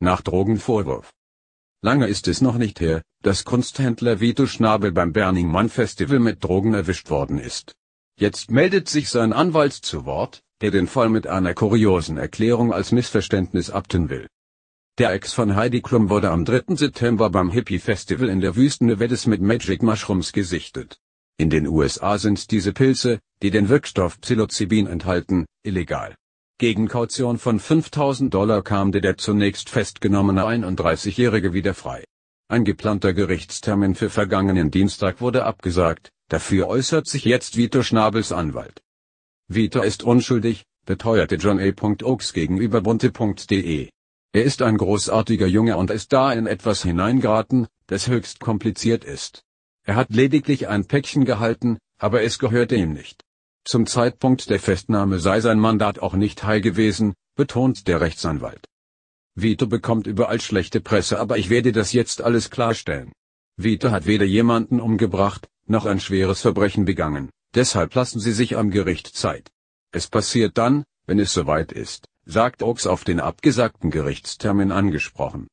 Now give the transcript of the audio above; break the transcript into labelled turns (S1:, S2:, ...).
S1: nach Drogenvorwurf. Lange ist es noch nicht her, dass Kunsthändler Vito Schnabel beim Burning Man Festival mit Drogen erwischt worden ist. Jetzt meldet sich sein Anwalt zu Wort, der den Fall mit einer kuriosen Erklärung als Missverständnis abten will. Der Ex von Heidi Klum wurde am 3. September beim Hippie Festival in der Wüste Nevedes mit Magic Mushrooms gesichtet. In den USA sind diese Pilze, die den Wirkstoff Psilocybin enthalten, illegal. Gegen Kaution von 5000 Dollar kam der der zunächst festgenommene 31-Jährige wieder frei. Ein geplanter Gerichtstermin für vergangenen Dienstag wurde abgesagt, dafür äußert sich jetzt Vito Schnabels Anwalt. Vito ist unschuldig, beteuerte John A. E. Oaks gegenüber bunte.de. Er ist ein großartiger Junge und ist da in etwas hineingeraten, das höchst kompliziert ist. Er hat lediglich ein Päckchen gehalten, aber es gehörte ihm nicht. Zum Zeitpunkt der Festnahme sei sein Mandat auch nicht heil gewesen, betont der Rechtsanwalt. Vito bekommt überall schlechte Presse, aber ich werde das jetzt alles klarstellen. Vito hat weder jemanden umgebracht, noch ein schweres Verbrechen begangen, deshalb lassen Sie sich am Gericht Zeit. Es passiert dann, wenn es soweit ist, sagt Ochs auf den abgesagten Gerichtstermin angesprochen.